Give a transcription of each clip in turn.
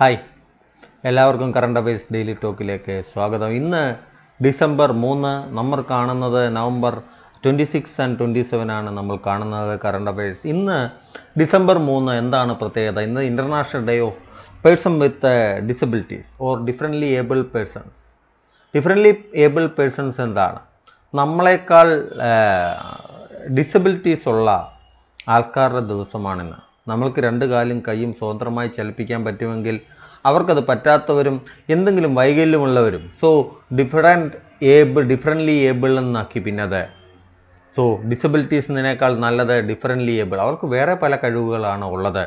Hi എല്ലാവർക്കും current affairs daily ടോക്കിലേക്ക് സ്വാഗതം ഇന്ന് ഡിസംബർ മൂന്ന് നമ്മൾ കാണുന്നത് November twenty six and twenty seven ആണ് നമ്മൾ കാണുന്നത് കറണ്ട് അഫയേഴ്സ് ഇന്ന് ഡിസംബർ മൂന്ന് എന്താണ് പ്രത്യേകത ഇന്ന് international day of person with disabilities or differently able persons differently able persons എന്താണ് നമ്മളെക്കാൾ ഡിസബിലിറ്റീസ് uh, ഉള്ള ആൾക്കാരുടെ ദിവസമാണിന്ന് നമ്മൾക്ക് രണ്ട് കാലും കൈയും സ്വതന്ത്രമായി ചലിപ്പിക്കാൻ പറ്റുമെങ്കിൽ അവർക്കത് പറ്റാത്തവരും എന്തെങ്കിലും വൈകല്യമുള്ളവരും so different able differently able എന്നാക്കി പിന്നത് സോ ഡിസബിലിറ്റീസിനേക്കാൾ നല്ലത് ഡിഫറൻ്റ്ലി ഏബിൾ അവർക്ക് വേറെ പല കഴിവുകളാണ് ഉള്ളത്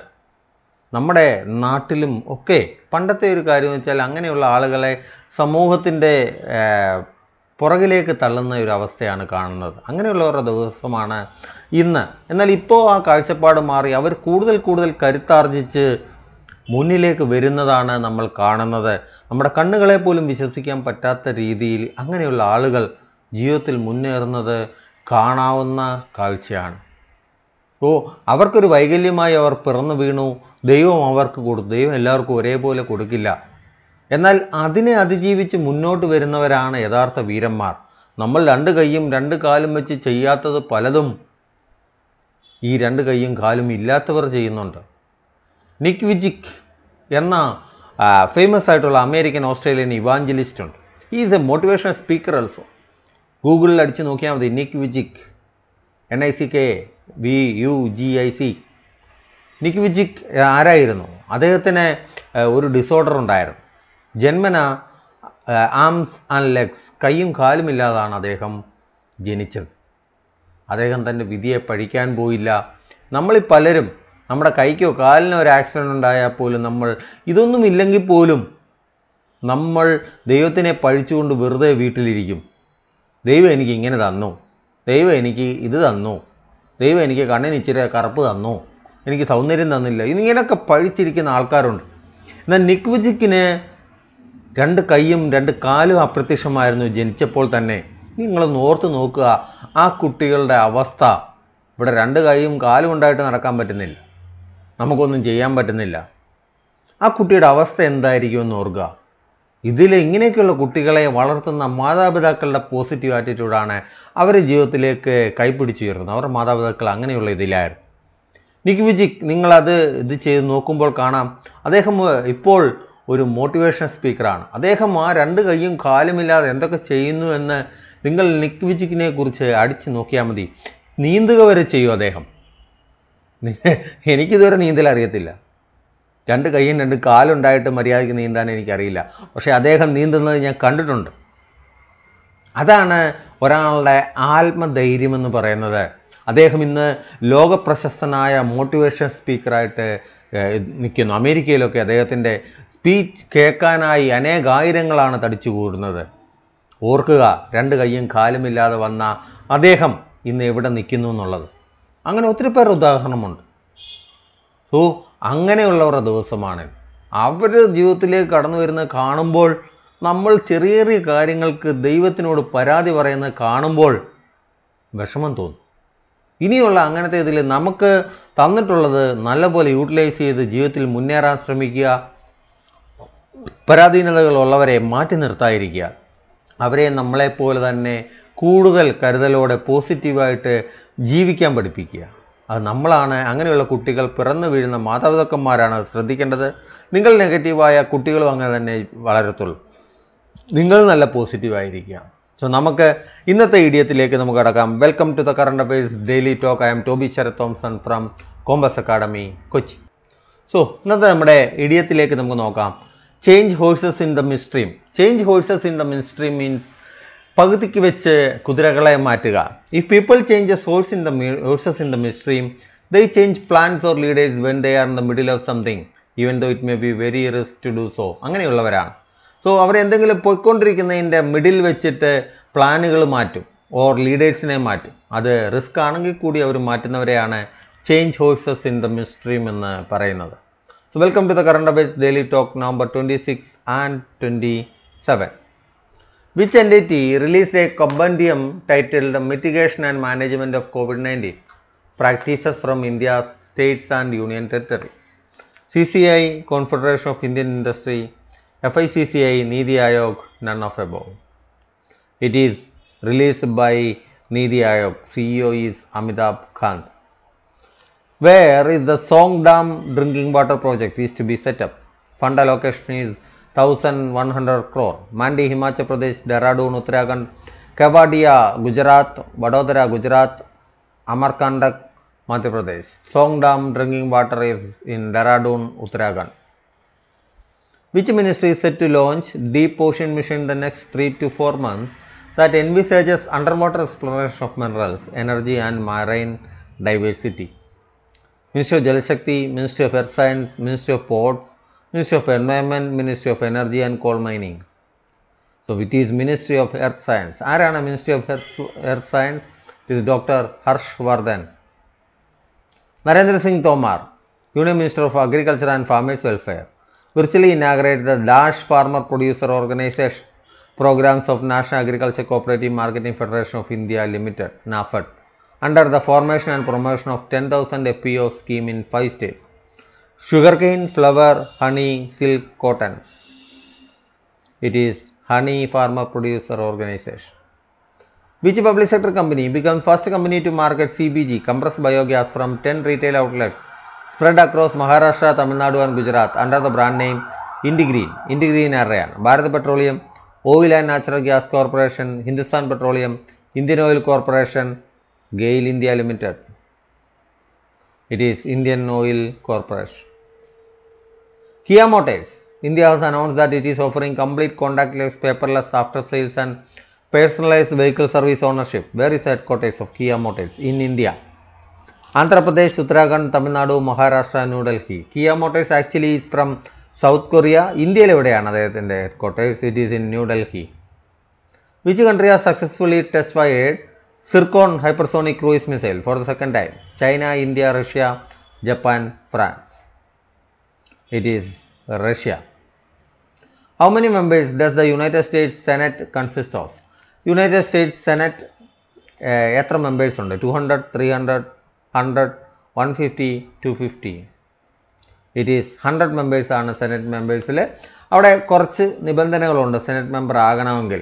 നമ്മുടെ നാട്ടിലും ഒക്കെ പണ്ടത്തെ ഒരു കാര്യം വെച്ചാൽ അങ്ങനെയുള്ള ആളുകളെ സമൂഹത്തിൻ്റെ പുറകിലേക്ക് തള്ളുന്ന ഒരു അവസ്ഥയാണ് കാണുന്നത് അങ്ങനെയുള്ളവരുടെ ദിവസമാണ് ഇന്ന് എന്നാൽ ഇപ്പോൾ ആ കാഴ്ചപ്പാട് മാറി അവർ കൂടുതൽ കൂടുതൽ കരുത്താർജിച്ച് മുന്നിലേക്ക് വരുന്നതാണ് നമ്മൾ കാണുന്നത് നമ്മുടെ കണ്ണുകളെ പോലും വിശ്വസിക്കാൻ പറ്റാത്ത രീതിയിൽ അങ്ങനെയുള്ള ആളുകൾ ജീവിതത്തിൽ മുന്നേറുന്നത് കാണാവുന്ന കാഴ്ചയാണ് ഓ അവർക്കൊരു വൈകല്യമായി അവർ പിറന്നു വീണു ദൈവം അവർക്ക് കൊടുത്തു ദൈവം എല്ലാവർക്കും ഒരേപോലെ കൊടുക്കില്ല എന്നാൽ അതിനെ അതിജീവിച്ച് മുന്നോട്ട് വരുന്നവരാണ് യഥാർത്ഥ വീരന്മാർ നമ്മൾ രണ്ട് കൈയും രണ്ട് കാലും വെച്ച് ചെയ്യാത്തത് പലതും ഈ രണ്ട് കൈയും കാലും ഇല്ലാത്തവർ ചെയ്യുന്നുണ്ട് നിക് വിജിക് എന്ന ഫേമസ് ആയിട്ടുള്ള അമേരിക്കൻ ഓസ്ട്രേലിയൻ ഇവാഞ്ചലിസ്റ്റ് ഉണ്ട് is a motivational speaker also ഗൂഗിളിൽ അടിച്ച് നോക്കിയാൽ മതി Nick Vujicic N I C K V U J I C Nick Vujicic ആരായിരുന്നു അദ്ദേഹത്തിന് ഒരു ഡിസോർഡർ ഉണ്ടായിരുന്നു ജന്മന ആംസ് ആൻഡ് ലെഗ്സ് കൈയും കാലുമില്ലാതാണ് അദ്ദേഹം ജനിച്ചത് അദ്ദേഹം തൻ്റെ വിധിയെ പഴിക്കാൻ പോയില്ല നമ്മളിൽ പലരും നമ്മുടെ കൈക്കോ കാലിനോ ഒരു ആക്സിഡൻ്റ് ഉണ്ടായാൽ പോലും നമ്മൾ ഇതൊന്നും ഇല്ലെങ്കിൽ പോലും നമ്മൾ ദൈവത്തിനെ പഴിച്ചുകൊണ്ട് വെറുതെ വീട്ടിലിരിക്കും ദൈവം എനിക്ക് ഇങ്ങനെ തന്നു ദൈവം എനിക്ക് ഇത് തന്നു ദൈവം എനിക്ക് കണ്ണിന് ഇച്ചിരി കറുപ്പ് തന്നു എനിക്ക് സൗന്ദര്യം തന്നില്ല ഇതിങ്ങനെയൊക്കെ പഴിച്ചിരിക്കുന്ന ആൾക്കാരുണ്ട് എന്നാൽ നിക്വിജിക്കിന് രണ്ട് കൈയും രണ്ട് കാലും അപ്രത്യക്ഷമായിരുന്നു ജനിച്ചപ്പോൾ തന്നെ നിങ്ങളൊന്ന് ഓർത്ത് നോക്കുക ആ കുട്ടികളുടെ അവസ്ഥ ഇവിടെ രണ്ട് കൈയും കാലും ഉണ്ടായിട്ട് നടക്കാൻ പറ്റുന്നില്ല നമുക്കൊന്നും ചെയ്യാൻ പറ്റുന്നില്ല ആ കുട്ടിയുടെ അവസ്ഥ എന്തായിരിക്കുമെന്ന് ഓർക്കുക ഇതിൽ ഇങ്ങനെയൊക്കെയുള്ള കുട്ടികളെ വളർത്തുന്ന മാതാപിതാക്കളുടെ പോസിറ്റീവ് ആറ്റിറ്റ്യൂഡാണ് അവരെ ജീവിതത്തിലേക്ക് കൈപ്പിടിച്ചുയർത്തുന്നത് അവരുടെ മാതാപിതാക്കൾ അങ്ങനെയുള്ള ഇതിലായിരുന്നു നിക്ക് വിജി നിങ്ങളത് ഇത് ചെയ്ത് നോക്കുമ്പോൾ കാണാം അദ്ദേഹം ഇപ്പോൾ ഒരു മോട്ടിവേഷൻ സ്പീക്കറാണ് അദ്ദേഹം ആ രണ്ട് കൈയും കാലുമില്ലാതെ എന്തൊക്കെ ചെയ്യുന്നു എന്ന് നിങ്ങൾ നിക് വിജിക്കിനെ കുറിച്ച് അടിച്ചു നോക്കിയാൽ മതി നീന്തുക വരെ ചെയ്യും അദ്ദേഹം എനിക്കിതുവരെ നീന്തൽ അറിയത്തില്ല രണ്ട് കൈയും രണ്ട് കാലുണ്ടായിട്ട് മര്യാദയ്ക്ക് നീന്താൻ എനിക്കറിയില്ല പക്ഷേ അദ്ദേഹം നീന്തുന്നത് ഞാൻ കണ്ടിട്ടുണ്ട് അതാണ് ഒരാളുടെ ആത്മധൈര്യം എന്ന് പറയുന്നത് അദ്ദേഹം ഇന്ന് ലോകപ്രശസ്തനായ മോട്ടിവേഷൻ സ്പീക്കറായിട്ട് നിൽക്കുന്നു അമേരിക്കയിലൊക്കെ അദ്ദേഹത്തിൻ്റെ സ്പീച്ച് കേൾക്കാനായി അനേകായിരങ്ങളാണ് തടിച്ചു കൂടുന്നത് ഓർക്കുക രണ്ട് കൈയും കാലുമില്ലാതെ വന്ന അദ്ദേഹം ഇന്ന് എവിടെ നിൽക്കുന്നു എന്നുള്ളത് അങ്ങനെ ഒത്തിരി പേർ ഉദാഹരണമുണ്ട് സോ അങ്ങനെയുള്ളവരുടെ ദിവസമാണ് അവരുടെ ജീവിതത്തിലേക്ക് കടന്നു വരുന്നത് കാണുമ്പോൾ നമ്മൾ ചെറിയ ചെറിയ കാര്യങ്ങൾക്ക് ദൈവത്തിനോട് പരാതി പറയുന്നത് കാണുമ്പോൾ വിഷമം തോന്നും ഇനിയുള്ള അങ്ങനത്തെ ഇതിൽ നമുക്ക് തന്നിട്ടുള്ളത് നല്ലപോലെ യൂട്ടിലൈസ് ചെയ്ത് ജീവിതത്തിൽ മുന്നേറാൻ ശ്രമിക്കുക ഉള്ളവരെ മാറ്റി നിർത്താതിരിക്കുക അവരെ നമ്മളെപ്പോലെ തന്നെ കൂടുതൽ കരുതലോടെ പോസിറ്റീവായിട്ട് ജീവിക്കാൻ പഠിപ്പിക്കുക അത് നമ്മളാണ് അങ്ങനെയുള്ള കുട്ടികൾ പിറന്നു വീഴുന്ന മാതാപിതാക്കന്മാരാണ് ശ്രദ്ധിക്കേണ്ടത് നിങ്ങൾ നെഗറ്റീവായ കുട്ടികളും അങ്ങനെ തന്നെ വളരത്തുള്ളൂ നിങ്ങൾ നല്ല പോസിറ്റീവായിരിക്കുക സോ നമുക്ക് ഇന്നത്തെ ഇഡിയത്തിലേക്ക് നമുക്ക് കടക്കാം welcome to the current affairs daily talk I'm Toby Sarath Thomson from Compass Academy Kochi so ഇന്നത്തെ നമ്മുടെ ഇഡിയത്തിലേക്ക് നമുക്ക് നോക്കാം change horses in the midstream change horses in the midstream means പകുതിക്ക് വെച്ച് കുതിരകളെ മാറ്റുക if people changes horse in the horses in the midstream they change plans or leaders when they are in the middle of something even though it may be very risk to do so അങ്ങനെയുള്ളവരാണ് so അവർ എന്തെങ്കിലും പോയിക്കൊണ്ടിരിക്കുന്നതിൻ്റെ middle വെച്ചിട്ട് പ്ലാനുകൾ മാറ്റും or ലീഡേഴ്സിനെ മാറ്റും അത് risk ആണെങ്കിൽ കൂടി അവർ മാറ്റുന്നവരെയാണ് change horses in the midstream എന്ന് പറയുന്നത് so welcome to the current affairs daily talk November twenty six and twenty seven which entity release a compendium titled mitigation and management of COVID nineteen practices from India states and union territories C C I confederation of Indian industry FICCI, Nidhi Aayog, none of above. It is released by Nidhi Aayog. CEO is Amitabh Kant. Where is the Song Dam drinking water project is to be set up? Fund allocation is 1100 crore. Mandi, Himachal Pradesh, Dehradun, Uttarakhand, Kevadia Gujarat, Vadodara, Gujarat, Amarkandak, Madhya Pradesh. Song Dam drinking water is in Dehradun, Uttarakhand. Which ministry is set to launch Deep Ocean Mission in the next 3 to 4 months that envisages underwater exploration of minerals, energy and marine diversity? Ministry of Jal Shakti, Ministry of Earth Science, Ministry of Ports, Ministry of Environment, Ministry of Energy and Coal Mining. So it is Ministry of Earth Science. ആരാണ് ministry of Earth Science is Dr. Harsh Vardhan. Narendra Singh Tomar, Union Minister of Agriculture and Farmers Welfare virtually inaugurated the Dash Farmer Producer Organization programs of National Agriculture Cooperative Marketing Federation of India Limited NAFED under the formation and promotion of 10,000 FPO scheme in 5 states. Sugarcane, flour, honey, silk, cotton. It is Honey Farmer Producer Organization. Which public sector company became first company to market CBG compressed biogas from 10 retail outlets spread across Maharashtra, Tamil Nadu and Gujarat under the brand name Indigreen, Indigreen Arayan, Bharat Petroleum, Oil and Natural Gas Corporation, Hindustan Petroleum, Indian Oil Corporation, Gail India Limited. It is Indian Oil Corporation. Kia Motors, India has announced that it is offering complete contactless, paperless after sales and personalized vehicle service ownership. Where is headquarters of Kia Motors? In India. Andhra Pradesh Uttarakhand Tamil Nadu Maharashtra New Delhi Kia Motors actually is from South Korea ഇന്ത്യയിൽ എവിടെയാണ് അദ്ദേഹത്തിൻ്റെ headquarters it is in New Delhi which country are successfully test fired Zircon hypersonic cruise missile for the second time China India Russia Japan France it is Russia how many members does the United States senate consist of United States senate എത്ര members ഉണ്ട് two hundred three hundred 100, 150, 250. It is hundred മെമ്പേഴ്സാണ് senate മെമ്പേഴ്സിൽ അവിടെ കുറച്ച് നിബന്ധനകളുണ്ട് senate member ആകണമെങ്കിൽ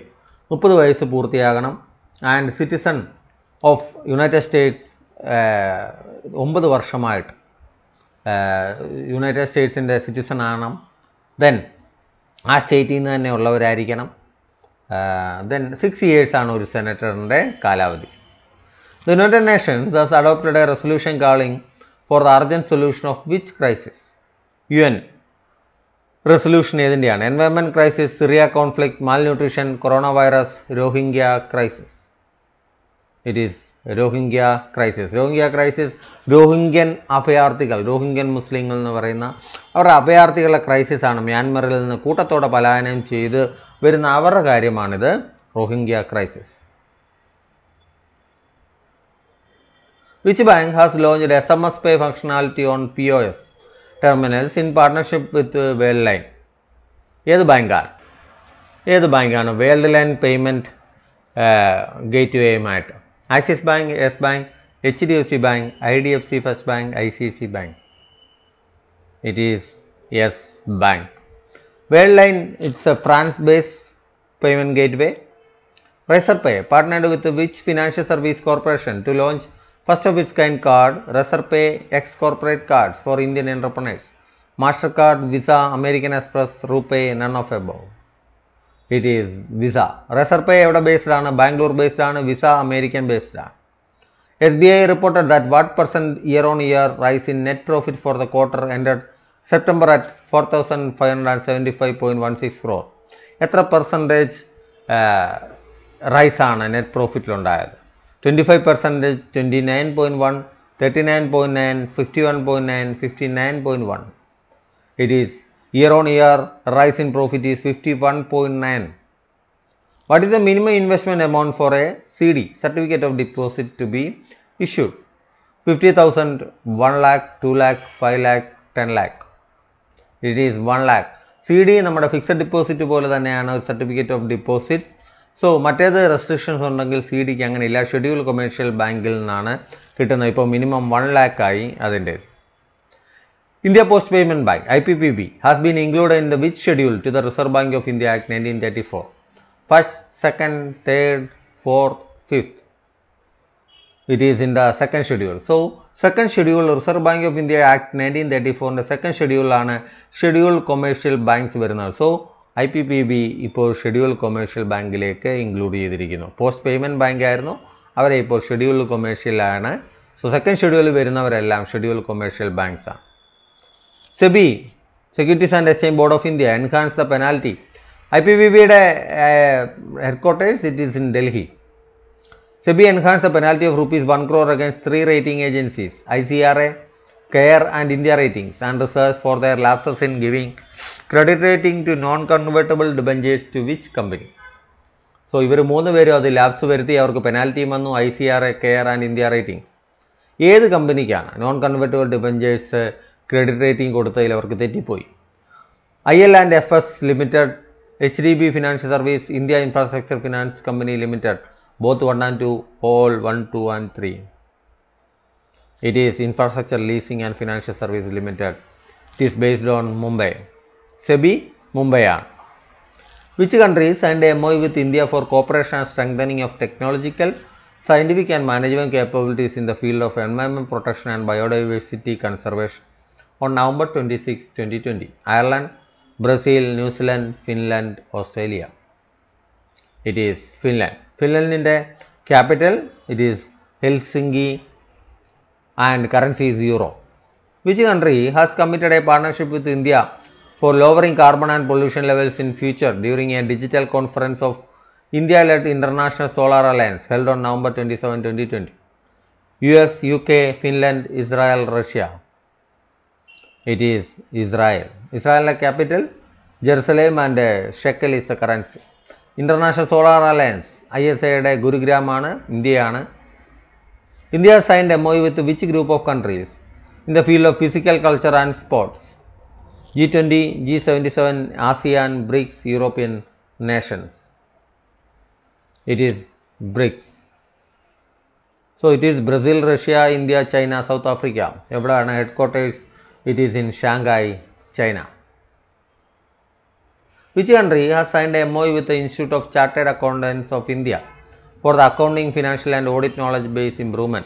മുപ്പത് വയസ്സ് പൂർത്തിയാകണം and citizen of United States ഒമ്പത് വർഷമായിട്ട് യുണൈറ്റഡ് സ്റ്റേറ്റ്സിൻ്റെ സിറ്റിസൺ ആകണം ദെൻ ആ സ്റ്റേറ്റിൽ നിന്ന് തന്നെ ഉള്ളവരായിരിക്കണം ദെൻ സിക്സ് ഇയേഴ്സാണ് ഒരു സെനറ്ററിൻ്റെ കാലാവധി The United Nations has adopted a resolution calling for the urgent solution of which crisis? UN resolution ഏതിൻ്റെയാണ് environment crisis Syria conflict malnutrition corona virus Rohingya crisis it is Rohingya crisis Rohingya crisis Rohingya അഭയാർത്ഥികൾ Rohingya മുസ്ലിങ്ങൾ എന്ന് പറയുന്ന അവരുടെ അഭയാർത്ഥികളുടെ ക്രൈസിസാണ് മ്യാൻമറിൽ നിന്ന് കൂട്ടത്തോടെ പലായനം ചെയ്ത് വരുന്ന അവരുടെ കാര്യമാണിത് Rohingya crisis which bank has launched SMS Pay functionality on POS terminals in partnership with Worldline? ഏത് ബാങ്കാണ് is ബാങ്കാണ് വേൾഡ് ലൈൻ പേയ്മെൻറ്റ് ഗേറ്റ് വേയുമായിട്ട് Axis bank Yes bank H D F C bank I D F C first bank I C C bank it is Yes bank Worldline it's a France based payment First of its kind card, RazerPay, X corporate cards for Indian entrepreneurs. MasterCard, Visa, American Express, Rupee, none of above. It is Visa. RazerPay, evada based on Bangalore based on Visa American based on. SBI reported that what percent year on year rise in net profit for the quarter ended September at 4575.16 crore. എത്ര percentage റൈസാണ് net പ്രോഫിറ്റിലുണ്ടായത് 25 percentage 29.1 39.9 51.9 59.1 it is year on year rise in profit is 51.9 what is the minimum investment amount for a cd certificate of deposit to be issued 50000 1 lakh 2 lakh 5 lakh 10 lakh it is 1 lakh CD number of fixed deposit. പോലെ തന്നെയാണ് ഒരു certificate so മറ്റേത് restrictions ഉണ്ടെങ്കിൽ C ഡിക്ക് schedule commercial commercial ബാങ്കിൽ minimum 1 lakh. Minimum one ലാക്കായി അതിൻ്റെ India Post Payment Bank IPPB has been included in the which schedule to the Reserve Bank of India Act 1934? First, second, third, fourth, fifth. It is in the second schedule. So, second schedule Reserve Bank of India Act 1934 in the second schedule on schedule commercial banks. So, I P P B ഇപ്പോൾ schedule commercial ബാങ്കിലേക്ക് include ചെയ്തിരിക്കുന്നു post payment bank ആയിരുന്നു അവരെ ഇപ്പോൾ schedule കൊമേഴ്ഷ്യലാണ് so second schedule വരുന്നവരെല്ലാം schedule commercial ബാങ്ക്സാണ് SEBI securities and exchange board of India enhance the penalty I P B ബിയുടെ headquarters it is in Delhi SEBI enhance the penalty of rupees one crore against three rating agencies I C R A care and India ratings and research for their lapses in giving credit rating to non-convertible debentures to which company. So ഇവർ മൂന്ന് പേരും അത് lapse വരുത്തി അവർക്ക് പെനാൽറ്റിയും വന്നു I C R A care and India ratings ഏത് കമ്പനിക്കാണ് non convertible debentures credit rating കൊടുത്തതിൽ അവർക്ക് തെറ്റിപ്പോയി I L and F S limited H D B financial service India infrastructure finance company limited both one and two all one two and three It is Infrastructure Leasing and Financial Services Limited. It is based on Mumbai. SEBI, Mumbai. Which country signed a MOU with India for cooperation and strengthening of technological, scientific and management capabilities in the field of environment protection and biodiversity conservation on November 26, 2020? Ireland, Brazil, New Zealand, Finland, Australia. It is Finland. ഫിൻലൻഡിൻ്റെ the capital, it is Helsinki, and currency is euro. Which country has committed a partnership with India for lowering carbon and pollution levels in future during a digital conference of India-led International Solar Alliance held on November 27, 2020? US, UK, Finland, Israel, Russia. It is Israel. Israel is capital, Jerusalem and uh, shekel is the currency. International Solar Alliance. ഐ Gurugram, India. ഗുരുഗ്രാമാണ് India signed MOU with which group of countries in the field of physical culture and sports? G20, G77, ASEAN, BRICS, European nations. It is BRICS. So it is Brazil, Russia, India, China, South Africa. എവിടെയാണ് headquarters? It is in Shanghai, China. Which country has signed a MOU with the Institute of Chartered Accountants of India? for the accounting, financial and audit knowledge base improvement.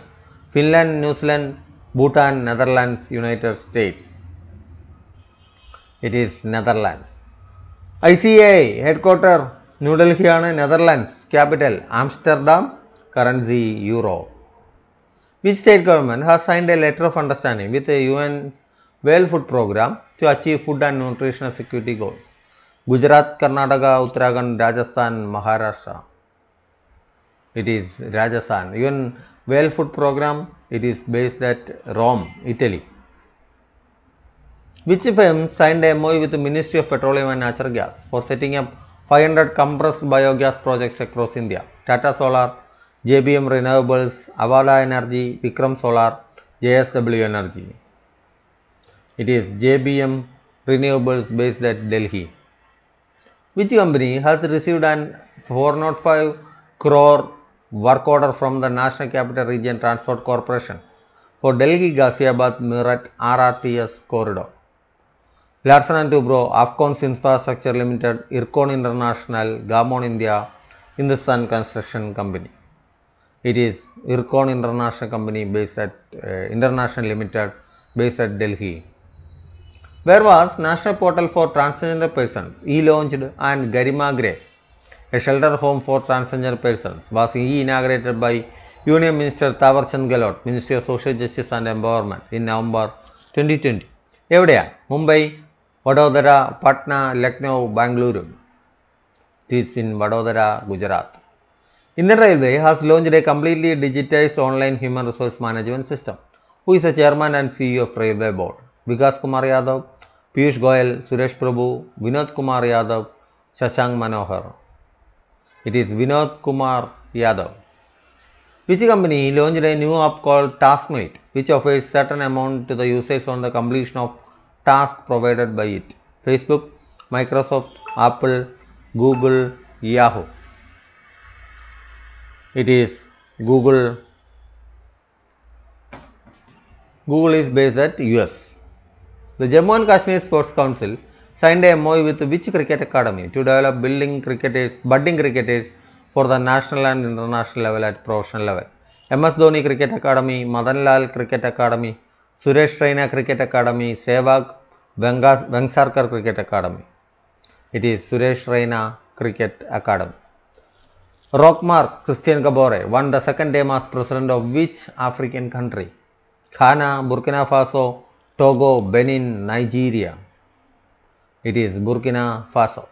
Finland, New Zealand, Bhutan, Netherlands, United States. It is Netherlands. ICA headquarter New Delhi, Netherlands, capital Amsterdam, currency Euro. Which state government has signed a letter of understanding with the UN's Well Food Program to achieve food and nutritional security goals? Gujarat, Karnataka, Uttarakhand, Rajasthan, Maharashtra it is Rajasthan. Even whale food program, it is based at Rome, Italy. Which firm signed a MOU with the Ministry of Petroleum and Natural Gas for setting up 500 compressed biogas projects across India? Tata Solar, JBM Renewables, Avada Energy, Vikram Solar, JSW Energy. It is JBM Renewables based at Delhi. Which company has received an 405 crore work order from the National Capital Region Transport Corporation for Delhi Ghaziabad Murat RRTS corridor. Larsen and Toubro, Afcons Infrastructure Limited, Ircon International, Gamon India, Hindustan Construction Company. It is Ircon International Company based at uh, International Limited based at Delhi. Where was National Portal for Transgender Persons e-launched and Garima Gray a shelter home for transgender persons, was inaugurated by Union Minister Tawarchand Gelot, Ministry of Social Justice and Empowerment, in November 2020. എവിടെയാണ് Mumbai Vadodara Patna Lucknow Bengaluru this in Vadodara Gujarat Indian railway has launched a completely digitised online human resource management system who is a chairman and CE of railway board Vikas Kumar Yadav Piyush Goyal Suresh Prabhu Vinod Kumar Yadav Shashank Manohar It is Vinod Kumar Yadav. Which company launched a new app called TaskMate, which offers certain amount to the users on the completion of task provided by it? Facebook, Microsoft, Apple, Google, Yahoo. It is Google. Google is based at US. The Jammu and Kashmir Sports Council signed a MOU with which cricket academy to develop building cricketers, budding cricketers for the national and international level at professional level. MS Dhoni Cricket Academy, Madanlal Cricket Academy, Suresh Raina Cricket Academy, Sevak, Vengsarkar Cricket Academy. It is Suresh Raina Cricket Academy. Rockmar Christian Gabore won the second day as president of which African country? Ghana, Burkina Faso, Togo, Benin, Nigeria. it is Burkina Faso.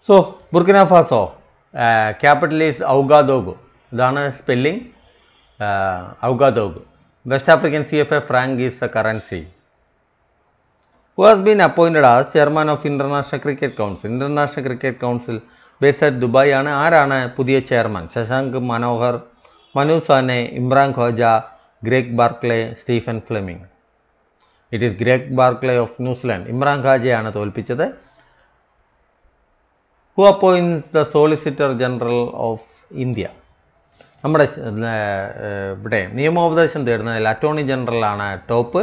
So, Burkina Faso, uh, capital is Ouagadougou, dana spelling uh, Ouagadougou. West African CFA franc is the currency. Who has been appointed as chairman of International Cricket Council? International Cricket Council based at Dubai ആണ് aarana pudhiya chairman shashank manohar manu sane imran khoja greg barkley stephen fleming it is Greg Barclay of New Zealand Imran ഖാജിയാണ് തോൽപ്പിച്ചത് who appoints the solicitor general of India നമ്മുടെ ഇവിടെ നിയമോപദേശം തേടുന്നതിൽ attorney ജനറലാണ് top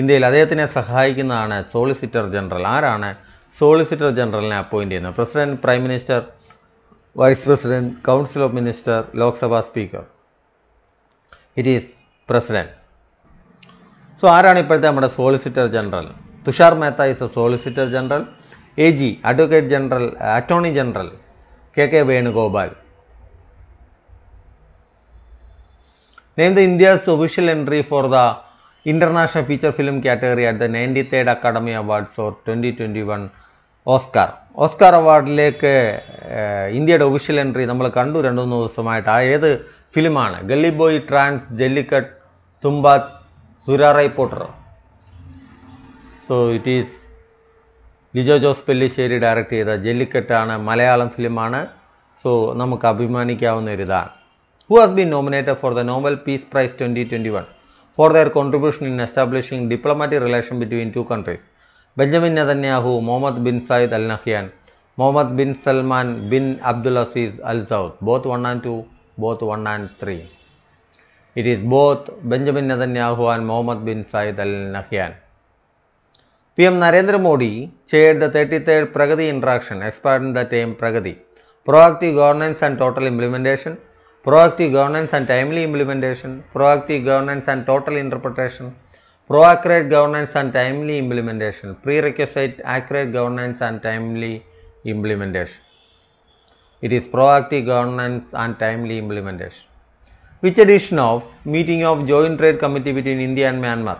ഇന്ത്യയിൽ അദ്ദേഹത്തിനെ സഹായിക്കുന്നതാണ് solicitor general ആരാണ് സോളിസിറ്റർ ജനറലിനെ അപ്പോയിൻ്റ് ചെയ്യുന്നത് president prime minister vice president council of minister Lok Sabha speaker it is president so ആരാണ് ഇപ്പോഴത്തെ നമ്മുടെ solicitor general Tushar Mehta is a solicitor general A G advocate general attorney general K K Venugopal name the India's official entry for the international feature film category at the ninety third academy awards or twenty twenty one Oscar Oscar അവാർഡിലേക്ക് ഇന്ത്യയുടെ official entry നമ്മൾ കണ്ടു രണ്ടു മൂന്ന് ദിവസമായിട്ട് ആ ഏത് ഫിലിമാണ് Gully Boy Trance Jallikattu Tumbbad Sura Rai Potter. So it is Lijo Jose Pellissery direct ചെയ്ത ജെല്ലിക്കെട്ടാണ് മലയാളം ഫിലിമാണ് സോ നമുക്ക് അഭിമാനിക്കാവുന്ന ഒരു ഇതാണ് who has been nominated for the Nobel peace prize twenty twenty one for their contribution in establishing diplomatic relation between two countries Benjamin Netanyahu Mohammed bin Zayed Al Nahyan Mohammed bin Salman bin Abdul Aziz Al Saud both one and two both one and three It is both Benjamin Netanyahu and Mohammed bin Said Al Nahyan. PM Narendra Modi chaired the 33rd Pragati interaction, expert the term Pragati. Proactive governance and total implementation, proactive governance and timely implementation, proactive governance and total interpretation, proaccurate governance and timely implementation, prerequisite accurate governance and timely implementation. It is proactive governance and timely implementation which edition of meeting of joint trade committee between India and Myanmar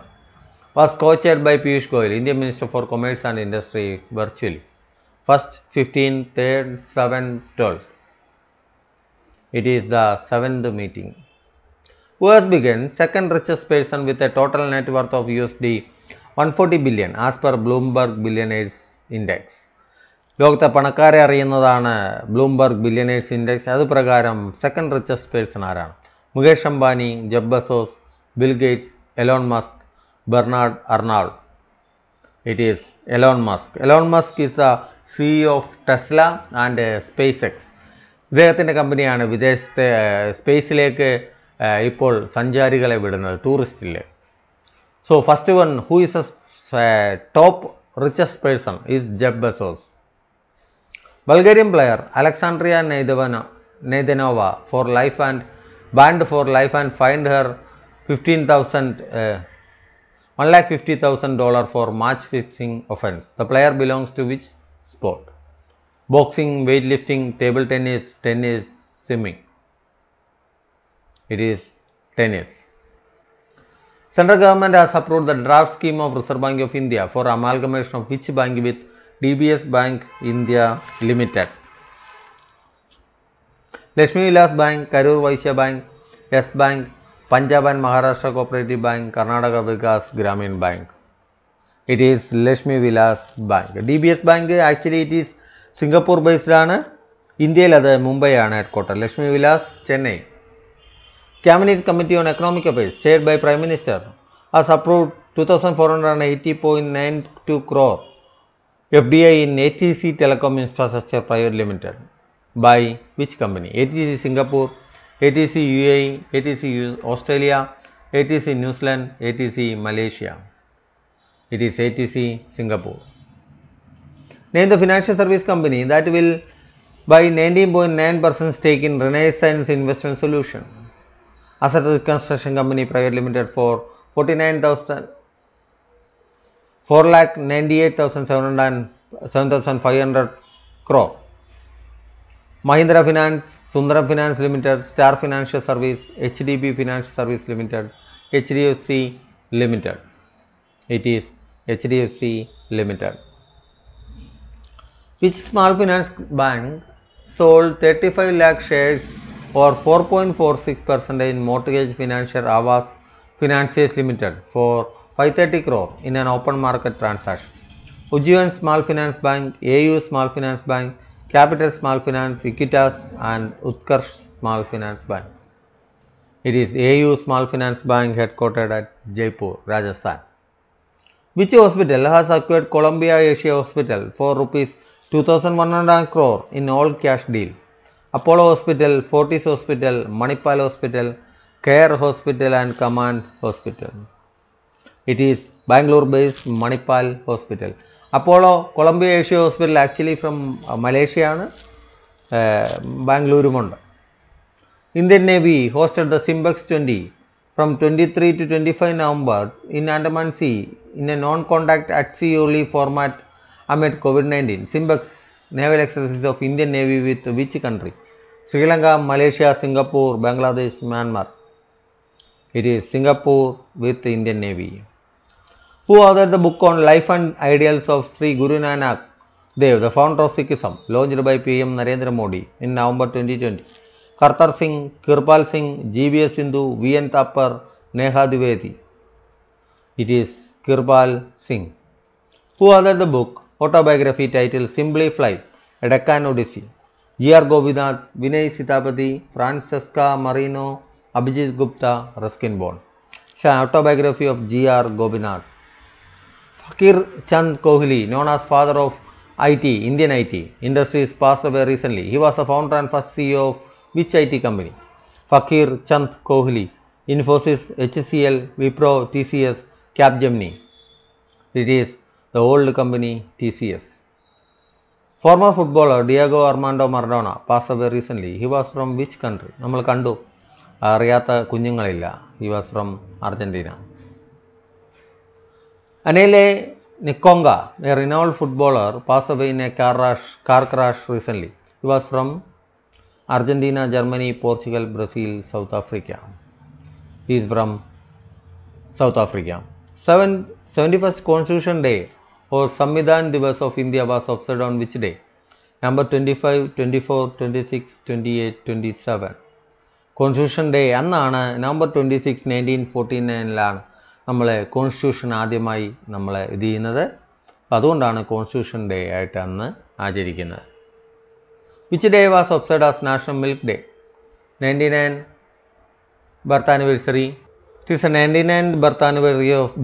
was co-chaired by Piyush Goyal, Indian Minister for Commerce and Industry virtually. 1st, 15th, 3rd, 7th, 12th. It is the 7th meeting. Who has begun? second richest person with a total net worth of USD 140 billion as per Bloomberg Billionaires Index. ലോകത്തെ പണക്കാരെ അറിയുന്നതാണ് Bloomberg billionaires index അത് പ്രകാരം second richest person ആരാണ് Mukesh Ambani Jeff Bezos Bill Gates Elon Musk Bernard Arnault it is Elon Musk Elon Musk is a C of Tesla and SpaceX ഇദ്ദേഹത്തിൻ്റെ കമ്പനിയാണ് വിദേശത്തെ uh, സ്പേസിലേക്ക് uh, ഇപ്പോൾ സഞ്ചാരികളെ വിടുന്നത് ടൂറിസ്റ്റിൽ so first one who is a top richest person is Jeff Bezos Bulgarian player Alexandrina നെയ്തവനോ Naydenova for life and banned for life and fined her 15,000 unlike uh, 50000 dollar for match fixing offense. The player belongs to which sport? Boxing, weightlifting, table tennis, tennis, swimming. It is tennis. Central government has approved the draft scheme of Reserve Bank of India for amalgamation of which bank with DBS Bank India Limited. Lakshmi Vilas bank Karur Vysya bank ये bank Punjab and Maharashtra को bank Karnataka Vikas Grameen bank it is Lakshmi Vilas bank DBS bank actually it is Singapore based इंज्यल मुंबई आेडक्वाट Lakshmi Vilas Chennai cabinet committee on economic affairs chaired by prime minister आज approve two thousand four hundred and eighty point nine two crore F D I in ATC telecom infrastructure private limited by which company? ATC Singapore, ATC UAE, ATC Australia, ATC New Zealand, ATC Malaysia. It is ATC Singapore. Name the financial service company that will buy 19.9% percent stake in Renaissance Investment Solution. Asset Reconstruction Company Private Limited for 49,000 4,98,700 7,500 crore. Mahindra Finance, Sundaram Finance Limited, Star Financial Service, HDB Finance Service Limited, HDFC Limited. It is HDFC Limited. Which small finance bank sold 35 lakh shares or 4.46 percent in Mortgage Financial Avas Financiers Limited for 530 crore in an open market transaction. Ujjivan Small Finance Bank, AU Small Finance Bank, Capital Small Finance, Equitas and Utkarsh Small Finance Bank. It is AU Small Finance Bank headquartered at Jaipur, Rajasthan. Which hospital has acquired Columbia Asia Hospital for rupees 2100 crore in all cash deal? Apollo Hospital, Fortis Hospital, Manipal Hospital, Care Hospital and Command Hospital. It is Bangalore based Manipal Hospital. Apollo Columbia Asia hospital actually from മലേഷ്യയാണ് ബാംഗ്ലൂരുമുണ്ട് Indian navy hosted the SIMBEX twenty from 23 to 25 November in Andaman Sea in a non-contact at sea only format amid COVID-19. Simbex naval exercises of Indian Navy with which country? Sri Lanka, Malaysia, Singapore, Bangladesh, Myanmar. It is Singapore with Indian Navy who authored the book on Life and Ideals of Sri Guru Nanak Dev, the founder of Sikhism, launched by PM Narendra Modi in November 2020. Kartar Singh, Kirpal Singh, GBS Sindhu, VN Thapar, Neha Dwivedi. It is Kirpal Singh who authored the book autobiography titled Simply Fly, A Deccan Odyssey. G.R. Govinath, Vinay Sitapati, Francesca Marino, Abhijit Gupta, Ruskin Bond. It's an autobiography of G.R. Govinath. Faqir Chand Kohli known as father of I T Indian I T industries pass away recently he was a founder and first CEO of which I T company Faqir Chand Kohli Infosys H C L Wipro T C S Gemini it is the old company T C S former footballer Diego Armando Maradona pass away recently he was from which country നമ്മൾ കണ്ടു അറിയാത്ത കുഞ്ഞുങ്ങളില്ല he was from Argentina Anele Nikonga, a renowned footballer, passed away in a car crash, car crash recently. He was from Argentina, Germany, Portugal, Brazil, South Africa. He is from South Africa. 7th, 71st Constitution Day or Samvidhan Divas of India was observed on which day? Number 25, 24, 26, 28, 27. Constitution Day, അന്നാണ് November twenty നമ്മളെ constitution ആദ്യമായി നമ്മളെ ഇത് ചെയ്യുന്നത് അപ്പോൾ അതുകൊണ്ടാണ് constitution day ആയിട്ട് അന്ന് ആചരിക്കുന്നത് which day was observed as national milk day ninety nine birth anniversary it is a ninety nine birth anniversary of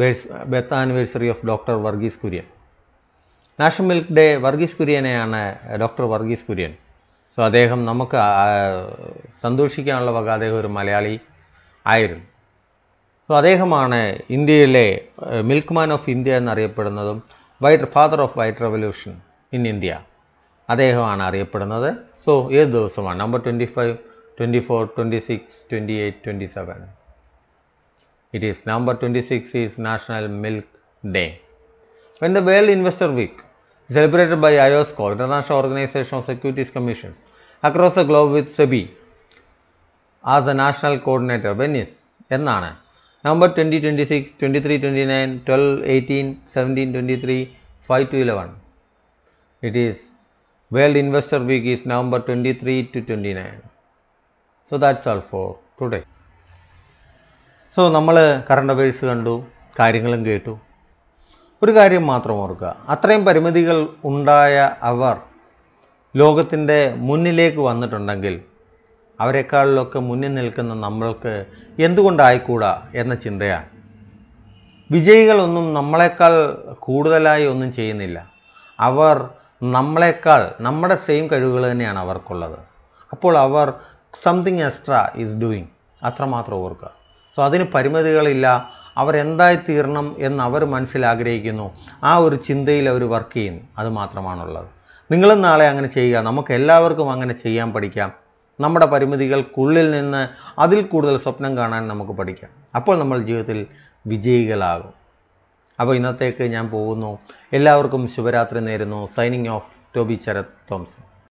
birth anniversary of doctor Verghese Kurien national milk day Verghese കുര്യനെയാണ് ഡോക്ടർ വർഗീസ് കുര്യൻ സോ അദ്ദേഹം നമുക്ക് സന്തോഷിക്കാനുള്ള വക അദ്ദേഹം ഒരു മലയാളി ആയിരുന്നു സോ അദ്ദേഹമാണ് ഇന്ത്യയിലെ മിൽക്ക് മാൻ ഓഫ് ഇന്ത്യ എന്നറിയപ്പെടുന്നതും white father of white revolution in India അദ്ദേഹമാണ് അറിയപ്പെടുന്നത് സോ ഏത് ദിവസമാണ് number twenty five twenty four twenty six twenty eight twenty seven it is number twenty six is national milk day when the world investor week celebrated by IOSCO international organisation of securities commissions across the globe with SEBI as a national coordinator When എന്നാണ് twenty nine twelve 23, 29, 12, 18, 17, 23, 5 it 11. It is World Investor Week is November 23 to 29. So that's all for today. So നമ്മൾ current affairs കണ്ടു കാര്യങ്ങളും കേട്ടു ഒരു കാര്യം മാത്രം ഓർക്കുക അത്രയും പരിമിതികൾ ഉണ്ടായ അവർ ലോകത്തിൻ്റെ മുന്നിലേക്ക് വന്നിട്ടുണ്ടെങ്കിൽ അവരെക്കാളിലൊക്കെ മുന്നിൽ നിൽക്കുന്ന നമ്മൾക്ക് എന്തുകൊണ്ടായിക്കൂടാ എന്ന ചിന്തയാണ് വിജയികളൊന്നും നമ്മളെക്കാൾ കൂടുതലായി ഒന്നും ചെയ്യുന്നില്ല അവർ നമ്മളെക്കാൾ നമ്മുടെ സെയിം കഴിവുകൾ തന്നെയാണ് അവർക്കുള്ളത് അപ്പോൾ അവർ സംതിങ് എക്സ്ട്രാ ഈസ് ഡൂയിങ് അത്രമാത്രം ഓർക്കുക സോ അതിന് പരിമിതികളില്ല അവർ എന്തായി തീരണം എന്ന് അവർ മനസ്സിലാഗ്രഹിക്കുന്നു ആ ഒരു ചിന്തയിൽ അവർ വർക്ക് ചെയ്യുന്നു അത് മാത്രമാണുള്ളത് നിങ്ങളും നാളെ അങ്ങനെ ചെയ്യുക നമുക്ക് എല്ലാവർക്കും അങ്ങനെ ചെയ്യാൻ പഠിക്കാം നമ്മുടെ പരിമിതികൾക്കുള്ളിൽ നിന്ന് അതിൽ കൂടുതൽ സ്വപ്നം കാണാൻ നമുക്ക് പഠിക്കാം അപ്പോൾ നമ്മൾ ജീവിതത്തിൽ വിജയികളാകും അപ്പോൾ ഇന്നത്തേക്ക് ഞാൻ പോകുന്നു എല്ലാവർക്കും ശുഭരാത്രി നേരുന്നു signing off Toby Sarath Thomson